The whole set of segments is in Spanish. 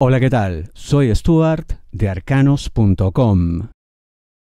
Hola, ¿qué tal? Soy Stuart de arcanos.com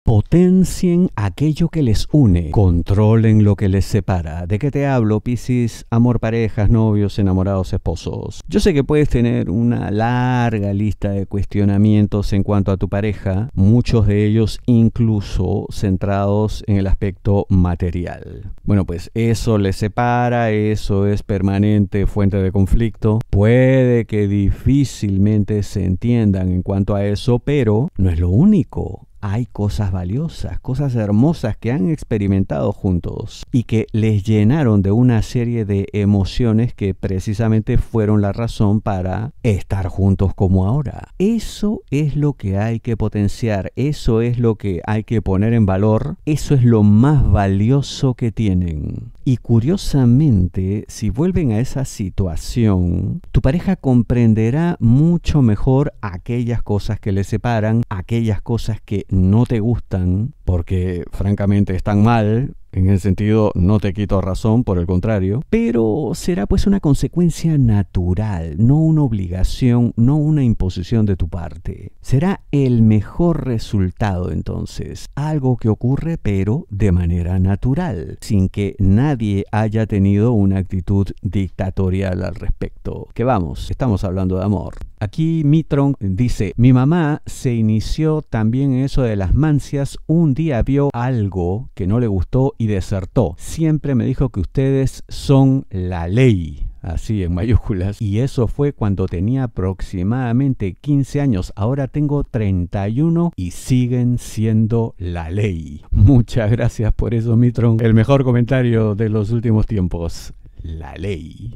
potencien aquello que les une, controlen lo que les separa. ¿De qué te hablo, Piscis? Amor, parejas, novios, enamorados, esposos. Yo sé que puedes tener una larga lista de cuestionamientos en cuanto a tu pareja, muchos de ellos incluso centrados en el aspecto material. Bueno, pues eso les separa, eso es permanente fuente de conflicto. Puede que difícilmente se entiendan en cuanto a eso, pero no es lo único hay cosas valiosas, cosas hermosas que han experimentado juntos y que les llenaron de una serie de emociones que precisamente fueron la razón para estar juntos como ahora. Eso es lo que hay que potenciar, eso es lo que hay que poner en valor, eso es lo más valioso que tienen. Y curiosamente, si vuelven a esa situación, tu pareja comprenderá mucho mejor aquellas cosas que le separan, aquellas cosas que no te gustan, porque francamente están mal, en el sentido, no te quito razón, por el contrario, pero será pues una consecuencia natural, no una obligación, no una imposición de tu parte. Será el mejor resultado entonces, algo que ocurre pero de manera natural, sin que nadie haya tenido una actitud dictatorial al respecto. Que vamos, estamos hablando de amor. Aquí Mitron dice, mi mamá se inició también en eso de las mancias, un día vio algo que no le gustó y desertó. Siempre me dijo que ustedes son la ley así en mayúsculas. Y eso fue cuando tenía aproximadamente 15 años. Ahora tengo 31 y siguen siendo la ley. Muchas gracias por eso, Mitron. El mejor comentario de los últimos tiempos. La ley.